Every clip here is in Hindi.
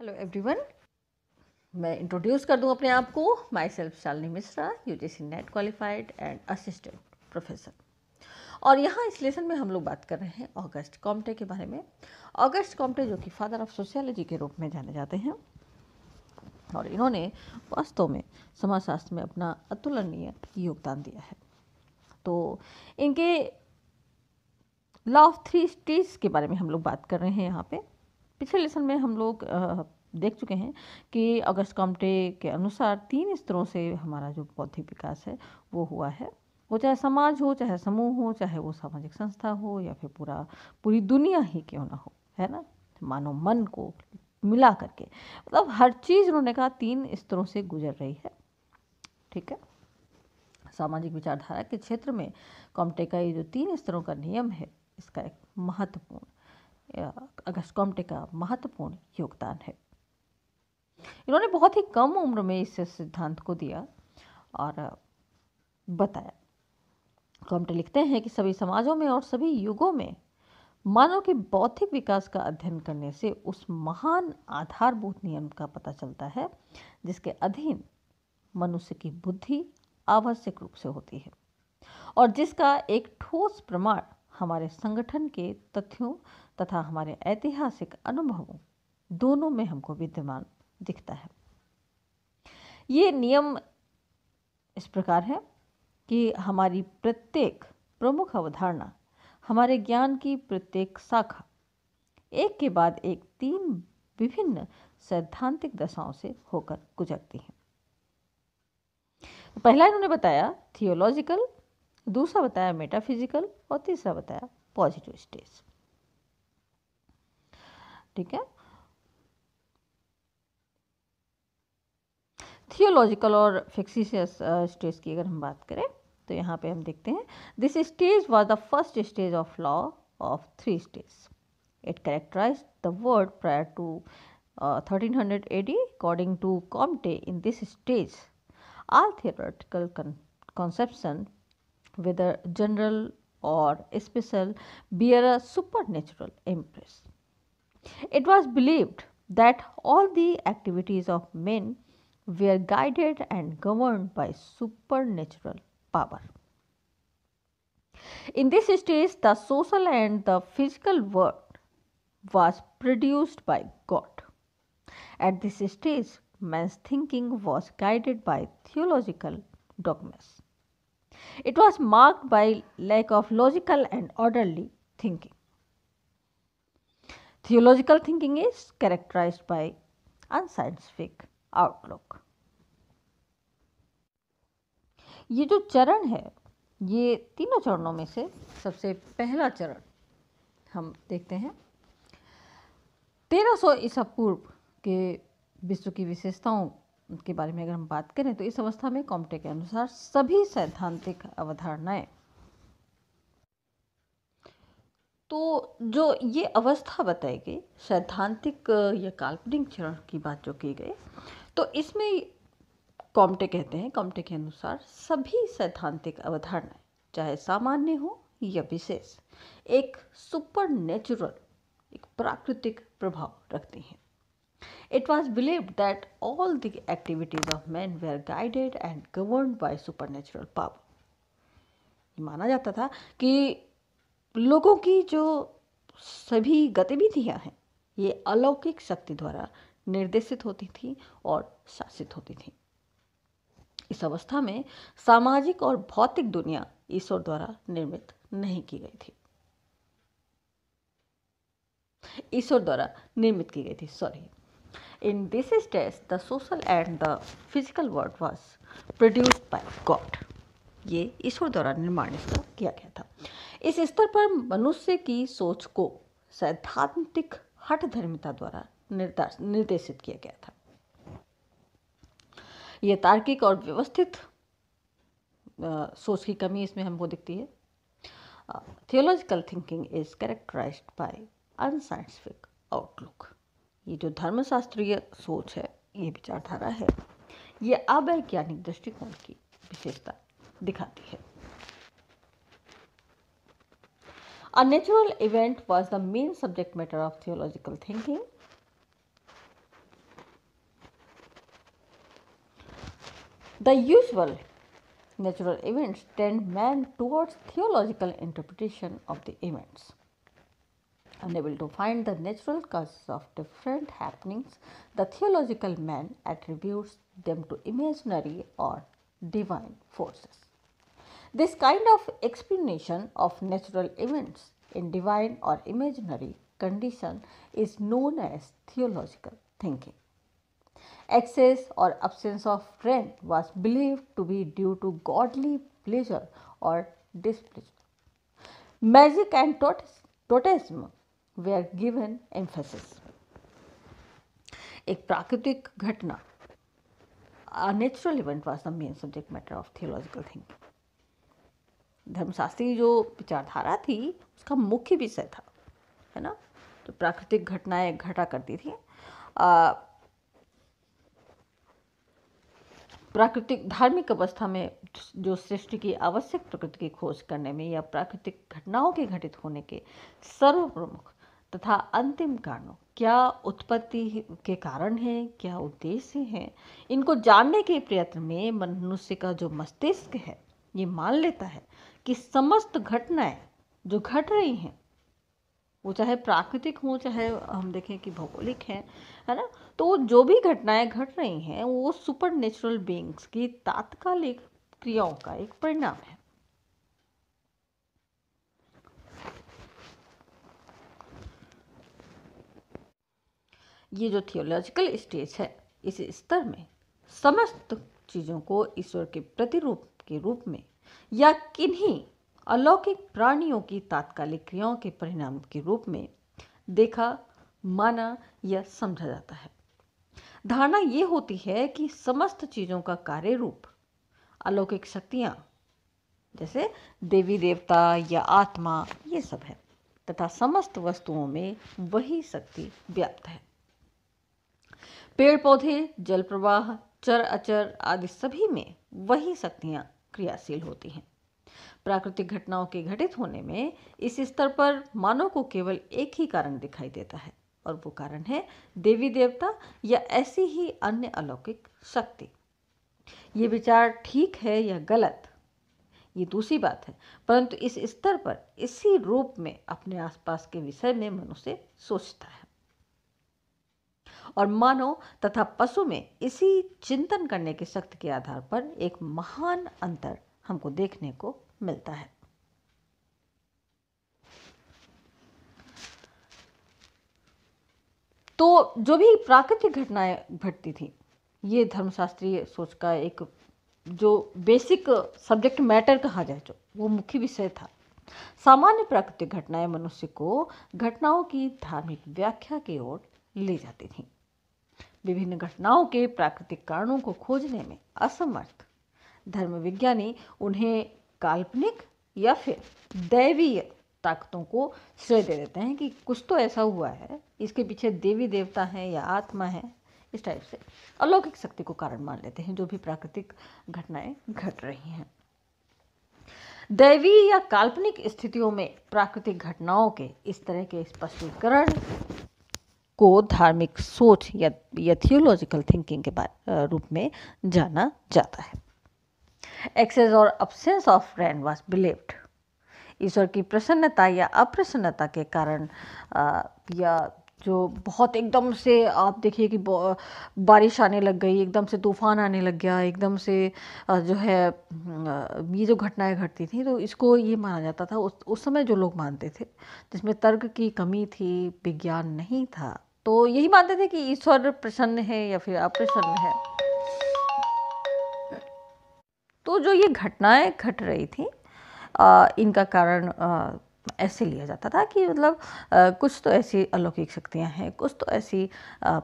हेलो एवरीवन मैं इंट्रोड्यूस कर दूं अपने आप को myself Shalini Mishra U G C NET qualified and assistant professor और यहाँ इस लेसन में हम लोग बात कर रहे हैं ऑगस्ट कॉम्टे के बारे में ऑगस्ट कॉम्टे जो कि फादर ऑफ सोशियोलॉजी के रूप में जाने जाते हैं और इन्होंने वास्तव में समाजशास्त्र में अपना अतुलनीय योगदान दिया है तो इनके लॉ ऑफ थ्री स्टेज के बारे में हम लोग बात कर रहे हैं यहाँ पे पिछले लेसन में हम लोग देख चुके हैं कि अगस्त कॉम्टे के अनुसार तीन स्तरों से हमारा जो बौद्धिक विकास है वो हुआ है वो चाहे समाज हो चाहे समूह हो चाहे वो सामाजिक संस्था हो या फिर पूरा पूरी दुनिया ही क्यों ना हो है ना मानो मन को मिला करके मतलब हर चीज़ उन्होंने कहा तीन स्तरों से गुजर रही है ठीक है सामाजिक विचारधारा के क्षेत्र में कॉम्टे का ये जो तीन स्तरों का नियम है इसका एक महत्वपूर्ण अगस्त कॉम्टे का महत्वपूर्ण योगदान है इन्होंने बहुत ही कम उम्र में इस सिद्धांत को दिया और बताया कॉम्टे लिखते हैं कि सभी समाजों में और सभी युगों में मानव के बौद्धिक विकास का अध्ययन करने से उस महान आधारभूत नियम का पता चलता है जिसके अधीन मनुष्य की बुद्धि आवश्यक रूप से होती है और जिसका एक ठोस प्रमाण हमारे संगठन के तथ्यों तथा हमारे ऐतिहासिक अनुभवों दोनों में हमको विद्यमान दिखता है ये नियम इस प्रकार है कि हमारी प्रत्येक प्रमुख अवधारणा हमारे ज्ञान की प्रत्येक शाखा एक के बाद एक तीन विभिन्न सैद्धांतिक दशाओं से होकर गुजरती है पहला इन्होंने बताया थियोलॉजिकल दूसरा बताया मेटाफिजिकल और तीसरा बताया पॉजिटिव स्टेज ठीक है थियोलॉजिकल और फिक्सिशियस स्टेज uh, की अगर हम बात करें तो यहाँ पे हम देखते हैं this stage was the first stage of law of three stage it characterize the world prior to thirteen hundred AD according to Comte in this stage all theoretical conception whether general or special, bear a supernatural impress. It was believed that all the activities of men were guided and governed by supernatural power. In this stage, the social and the physical world was produced by God. At this stage, man's thinking was guided by theological dogmas. It was marked by lack of logical and orderly thinking. Theological thinking is characterized by unscientific outlook. ये जो चरण है ये तीनों चरणों में से सबसे पहला चरण हम देखते हैं 1300 ईसा पूर्व के विश्व की विशेषताओं के बारे में अगर हम बात करें तो इस अवस्था में कॉम्टे के अनुसार सभी सैद्धांतिक अवधारणाएं तो जो ये अवस्था बताई गई सैद्धांतिक या काल्पनिक चरण की बात जो की गई तो इसमें कॉम्टे कहते हैं कॉम्टे के अनुसार सभी सैद्धांतिक अवधारणाएं चाहे सामान्य हो या विशेष एक सुपर नेचुरल एक प्राकृतिक प्रभाव रखती हैं It was believed that all the activities of men were guided and governed by supernatural power. माना जाता था कि लोगों की जो सभी गतिविधियां हैं ये अलौकिक शक्ति द्वारा निर्देशित होती थी और शासित होती थी इस अवस्था में सामाजिक और भौतिक दुनिया ईश्वर द्वारा निर्मित नहीं की गई थी ईश्वर द्वारा निर्मित की गई थी sorry In this stage, the social and the physical world was produced by God. ये ईश्वर द्वारा निर्माण इसका किया गया था इस स्तर पर मनुष्य की सोच को सैद्धांतिक हट धर्मिता द्वारा निर्देशित किया गया था यह तार्किक और व्यवस्थित सोच की कमी इसमें हमको दिखती है theological thinking is characterized by unscientific outlook ये जो धर्मशास्त्रीय सोच है ये विचारधारा है ये अवैज्ञानिक दृष्टिकोण की विशेषता दिखाती है a natural event was the main subject matter of theological thinking the usual natural events tend man towards theological interpretation of the events Unable to find the natural causes of different happenings, the theological man attributes them to imaginary or divine forces. This kind of explanation of natural events in divine or imaginary condition is known as theological thinking. Excess or absence of rain was believed to be due to godly pleasure or displeasure. Magic and totism. were given emphasis एक प्राकृतिक घटना a natural event was the main subject matter of theological धर्मशास्त्री जो विचारधारा थी उसका मुख्य विषय था है ना तो प्राकृतिक घटनाएं घटा करती थी प्राकृतिक धार्मिक अवस्था में जो सृष्टि की आवश्यक प्रकृति की खोज करने में या प्राकृतिक घटनाओं के घटित होने के सर्व प्रमुख तथा अंतिम कारणों क्या उत्पत्ति के कारण हैं क्या उद्देश्य हैं इनको जानने के प्रयत्न में मनुष्य का जो मस्तिष्क है ये मान लेता है कि समस्त घटनाएं जो घट रही हैं वो चाहे प्राकृतिक हो चाहे हम देखें कि भौगोलिक हैं है ना तो जो भी घटनाएं घट रही हैं वो सुपर नेचुरल बींग्स की तात्कालिक क्रियाओं का एक परिणाम है ये जो थियोलॉजिकल स्टेज है इस स्तर में समस्त चीज़ों को ईश्वर के प्रतिरूप के रूप में या किन्हीं अलौकिक प्राणियों की तात्कालिक क्रियाओं के परिणाम के रूप में देखा माना या समझा जाता है धारणा ये होती है कि समस्त चीज़ों का कार्य रूप अलौकिक शक्तियाँ जैसे देवी देवता या आत्मा ये सब है तथा समस्त वस्तुओं में वही शक्ति व्याप्त है पेड़ पौधे जल प्रवाह चर अचर आदि सभी में वही शक्तियाँ क्रियाशील होती हैं प्राकृतिक घटनाओं के घटित होने में इस स्तर पर मानव को केवल एक ही कारण दिखाई देता है और वो कारण है देवी देवता या ऐसी ही अन्य अलौकिक शक्ति ये विचार ठीक है या गलत ये दूसरी बात है परंतु इस स्तर पर इसी रूप में अपने आसपास के विषय में मनुष्य सोचता है और मानव तथा पशु में इसी चिंतन करने की शक्ति के आधार पर एक महान अंतर हमको देखने को मिलता है तो जो भी प्राकृतिक घटनाएं घटती थी ये धर्मशास्त्रीय सोच का एक जो बेसिक सब्जेक्ट मैटर कहा जाए जो वो मुख्य विषय था सामान्य प्राकृतिक घटनाएं मनुष्य को घटनाओं की धार्मिक व्याख्या की ओर ले जाती थीं विभिन्न घटनाओं के प्राकृतिक कारणों को खोजने में असमर्थ धर्म विज्ञानी उन्हें काल्पनिक या फिर दैवीय ताकतों को श्रेय दे देते हैं कि कुछ तो ऐसा हुआ है इसके पीछे देवी देवता हैं या आत्मा है इस टाइप से अलौकिक शक्ति को कारण मान लेते हैं जो भी प्राकृतिक घटनाएं घट रही हैं दैवीय या काल्पनिक स्थितियों में प्राकृतिक घटनाओं के इस तरह के स्पष्टीकरण को धार्मिक सोच या या थियोलॉजिकल थिंकिंग के बारे रूप में जाना जाता है एक्सेस और absence of rain was believed ईश्वर की प्रसन्नता या अप्रसन्नता के कारण या जो बहुत एकदम से आप देखिए कि बारिश आने लग गई एकदम से तूफान आने लग गया एकदम से जो है ये जो घटनाएं घटती थी तो इसको ये माना जाता था उस उस समय जो लोग मानते थे जिसमें तर्क की कमी थी विज्ञान नहीं था तो यही मानते थे कि ईश्वर प्रसन्न है या फिर अप्रसन्न है तो जो ये घटनाएं घट रही थी आ, इनका कारण ऐसे लिया जाता था कि मतलब कुछ तो ऐसी अलौकिक शक्तियां हैं कुछ तो ऐसी आ,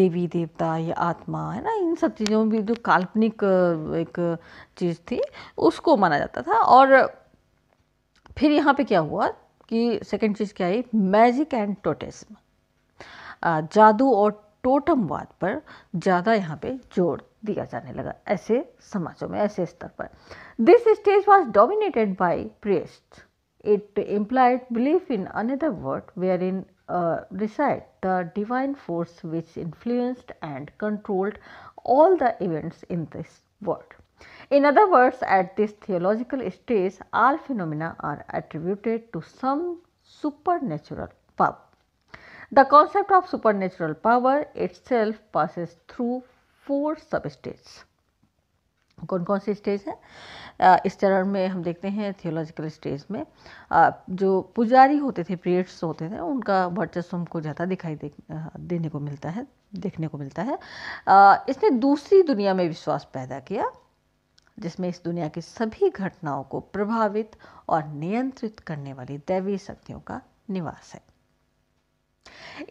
देवी देवता या आत्मा है ना इन सब चीज़ों में भी जो काल्पनिक एक चीज़ थी उसको माना जाता था और फिर यहाँ पे क्या हुआ कि सेकंड चीज़ क्या आई मैजिक एंड टोटेस्म जादू और टोटम वाद पर ज़्यादा यहाँ पे जोर दिया जाने लगा ऐसे समाजों में ऐसे स्तर पर this stage was dominated by priest it implied belief in another world where in reside the divine force which influenced and controlled all the events in this world in other words at this theological stage all phenomena are attributed to some super natural power The concept of supernatural power itself passes through four sub stage कौन कौन सी स्टेज है इस चरण में हम देखते हैं थियोलॉजिकल स्टेज में जो पुजारी होते थे प्रियड्स होते थे उनका वर्चस्व हमको ज़्यादा दिखाई दे, देने को मिलता है देखने को मिलता है इसने दूसरी दुनिया में विश्वास पैदा किया जिसमें इस दुनिया की सभी घटनाओं को प्रभावित और नियंत्रित करने वाली दैवीय शक्तियों का निवास है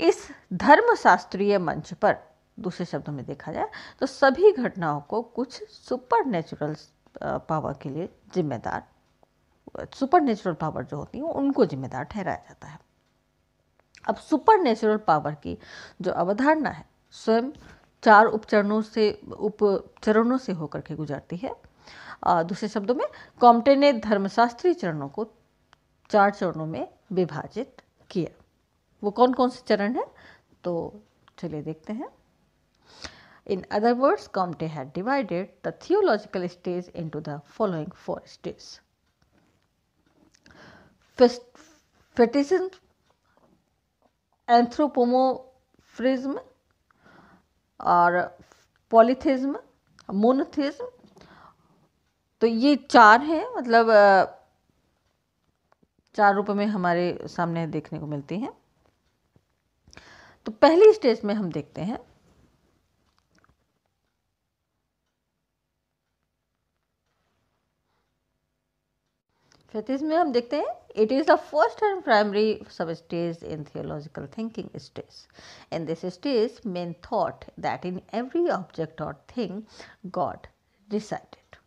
इस धर्म शास्त्रीय मंच पर दूसरे शब्दों में देखा जाए तो सभी घटनाओं को कुछ सुपर नेचुरल पावर के लिए जिम्मेदार सुपर नेचुरल पावर जो होती है उनको जिम्मेदार ठहराया जाता है अब सुपर नेचुरल पावर की जो अवधारणा है स्वयं चार उपचरणों से उपचरणों से होकर के गुजरती है दूसरे शब्दों में कॉम्टे ने धर्मशास्त्री चरणों को चार चरणों में विभाजित किया वो कौन कौन से चरण है तो चलिए देखते हैं in other words Comte had divided the theological stage into the following four stage fetishism anthropomorphism और पॉलीथिज्म मोनोथिज्म तो ये चार हैं मतलब चार रूप में हमारे सामने देखने को मिलती हैं तो पहली स्टेज में हम देखते हैं फैतीस में हम देखते हैं it is the first and primary sub stage in theological thinking stage in this stage man thought that in every object और thing god decided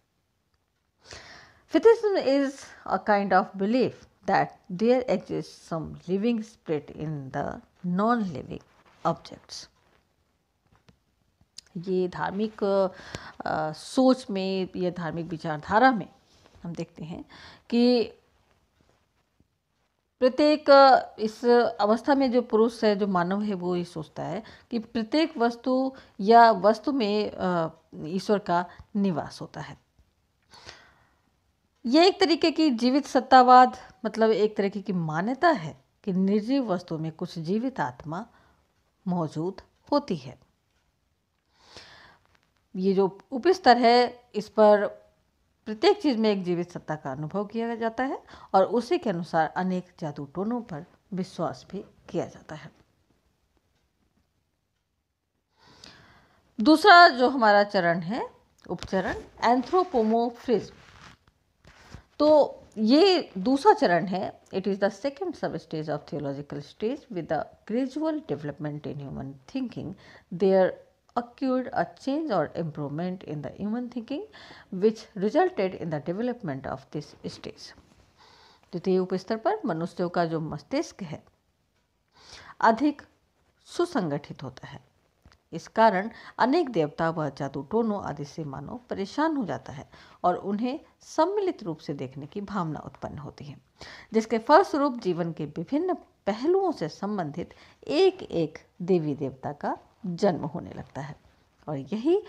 fetishism is a kind of belief that there exist some living spirit in the non living objects ये धार्मिक आ, सोच में या धार्मिक विचारधारा में हम देखते हैं कि प्रत्येक इस अवस्था में जो पुरुष है जो मानव है वो ये सोचता है कि प्रत्येक वस्तु या वस्तु में ईश्वर का निवास होता है यह एक तरीके की जीवित सत्तावाद मतलब एक तरीके की मान्यता है कि निर्जीव वस्तु में कुछ जीवित आत्मा मौजूद होती है ये जो उपस्तर है इस पर प्रत्येक चीज़ में एक जीवित सत्ता का अनुभव किया जाता है और उसी के अनुसार अनेक जादू टोनों पर विश्वास भी किया जाता है दूसरा जो हमारा चरण है उपचरण एंथ्रोपोमोफ्रिज्म तो ये दूसरा चरण है it is the second sub stage of theological stage with the gradual development in human thinking there occurred a change और improvement in the human thinking which resulted in the development of this stage द्वितीय उपस्तर पर मनुष्यों का जो मस्तिष्क है अधिक सुसंगठित होता है इस कारण अनेक देवता व जादू टोनों आदि से मानव परेशान हो जाता है और उन्हें सम्मिलित रूप से देखने की भावना उत्पन्न होती है जिसके फलस्वरूप जीवन के विभिन्न पहलुओं से संबंधित एक एक देवी देवता का जन्म होने लगता है और यही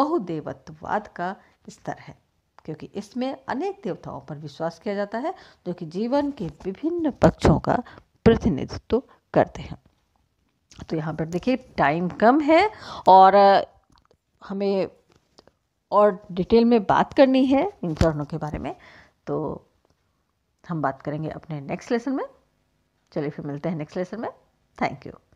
बहुदेवत्ववाद का स्तर है क्योंकि इसमें अनेक देवताओं पर विश्वास किया जाता है जो कि जीवन के विभिन्न पक्षों का प्रतिनिधित्व करते हैं तो यहाँ पर देखिए टाइम कम है और हमें और डिटेल में बात करनी है इन चरणों के बारे में तो हम बात करेंगे अपने नेक्स्ट लेसन में चलिए फिर मिलते हैं नेक्स्ट लेसन में थैंक यू